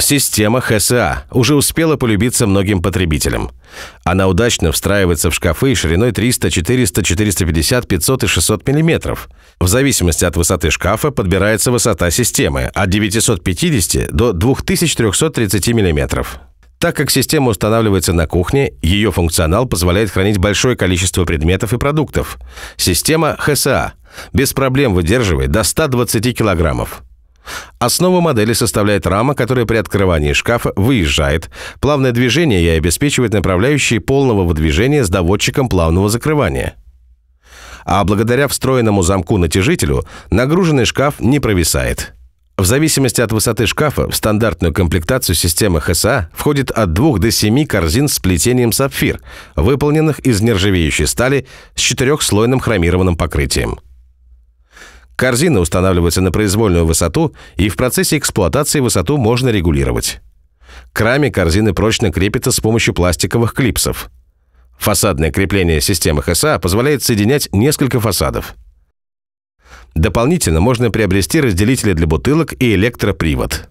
Система ХСА уже успела полюбиться многим потребителям. Она удачно встраивается в шкафы шириной 300, 400, 450, 500 и 600 мм. В зависимости от высоты шкафа подбирается высота системы от 950 до 2330 мм. Так как система устанавливается на кухне, ее функционал позволяет хранить большое количество предметов и продуктов. Система ХСА без проблем выдерживает до 120 килограммов. Основа модели составляет рама, которая при открывании шкафа выезжает. Плавное движение ей обеспечивает направляющие полного выдвижения с доводчиком плавного закрывания. А благодаря встроенному замку-натяжителю нагруженный шкаф не провисает. В зависимости от высоты шкафа в стандартную комплектацию системы ХСА входит от 2 до 7 корзин с плетением сапфир, выполненных из нержавеющей стали с четырехслойным хромированным покрытием. Корзина устанавливается на произвольную высоту, и в процессе эксплуатации высоту можно регулировать. К раме корзины прочно крепится с помощью пластиковых клипсов. Фасадное крепление системы ХСА позволяет соединять несколько фасадов. Дополнительно можно приобрести разделители для бутылок и электропривод.